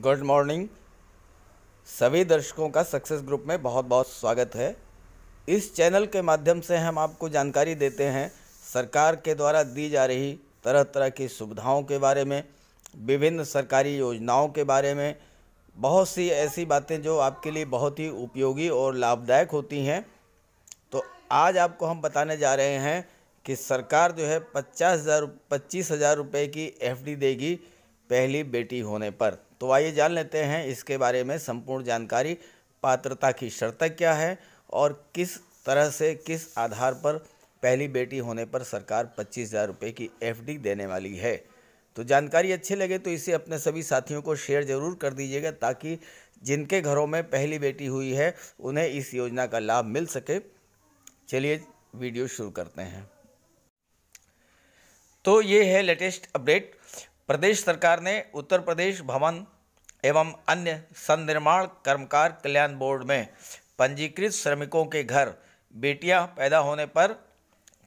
good morning सभी दर्शकों का सक्सेस ग्रुप में बहुत बहुत स्वागत है इस चैनल के माध्यम से हम आपको जानकारी देते हैं सरकार के द्वारा दी जा रही तरह तरह की सुविधाओं के बारे में विभिन्न सरकारी योजनाओं के बारे में बहुत सी ऐसी बातें जो आपके लिए बहुत ही उपयोगी और लाभदायक होती हैं तो आज आपको हम बताने जा रहे हैं कि सरकार जो है पचास हज़ार पच्चीस हज़ार रुपये की एफ देगी पहली बेटी होने पर तो आइए जान लेते हैं इसके बारे में संपूर्ण जानकारी पात्रता की शर्तें क्या है और किस तरह से किस आधार पर पहली बेटी होने पर सरकार पच्चीस हज़ार रुपये की एफडी देने वाली है तो जानकारी अच्छी लगे तो इसे अपने सभी साथियों को शेयर ज़रूर कर दीजिएगा ताकि जिनके घरों में पहली बेटी हुई है उन्हें इस योजना का लाभ मिल सके चलिए वीडियो शुरू करते हैं तो ये है लेटेस्ट अपडेट प्रदेश सरकार ने उत्तर प्रदेश भवन एवं अन्य संनिर्माण कर्मकार कल्याण बोर्ड में पंजीकृत श्रमिकों के घर बेटियां पैदा होने पर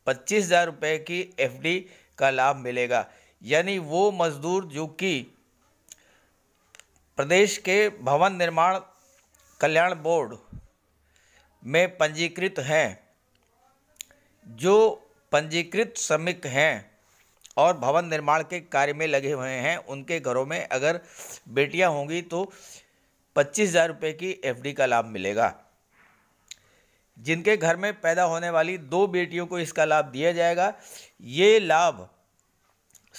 पच्चीस हज़ार रुपये की एफडी का लाभ मिलेगा यानी वो मजदूर जो कि प्रदेश के भवन निर्माण कल्याण बोर्ड में पंजीकृत हैं जो पंजीकृत श्रमिक हैं और भवन निर्माण के कार्य में लगे हुए हैं उनके घरों में अगर बेटियां होंगी तो पच्चीस हज़ार रुपये की एफडी का लाभ मिलेगा जिनके घर में पैदा होने वाली दो बेटियों को इसका लाभ दिया जाएगा ये लाभ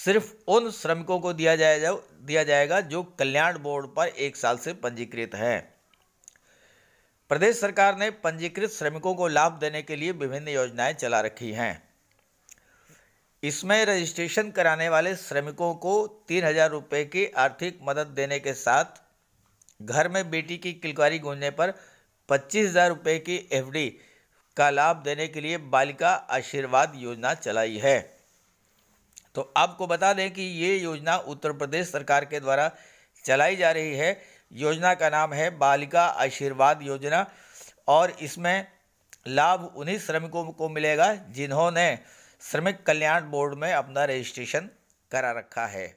सिर्फ उन श्रमिकों को दिया जाए दिया जाएगा जो कल्याण बोर्ड पर एक साल से पंजीकृत हैं प्रदेश सरकार ने पंजीकृत श्रमिकों को लाभ देने के लिए विभिन्न योजनाएं चला रखी हैं इसमें रजिस्ट्रेशन कराने वाले श्रमिकों को तीन हजार रुपये की आर्थिक मदद देने के साथ घर में बेटी की किलकारी गूंजने पर पच्चीस हजार रुपये की एफडी का लाभ देने के लिए बालिका आशीर्वाद योजना चलाई है तो आपको बता दें कि ये योजना उत्तर प्रदेश सरकार के द्वारा चलाई जा रही है योजना का नाम है बालिका आशीर्वाद योजना और इसमें लाभ उन्हीं श्रमिकों को मिलेगा जिन्होंने श्रमिक कल्याण बोर्ड में अपना रजिस्ट्रेशन करा रखा है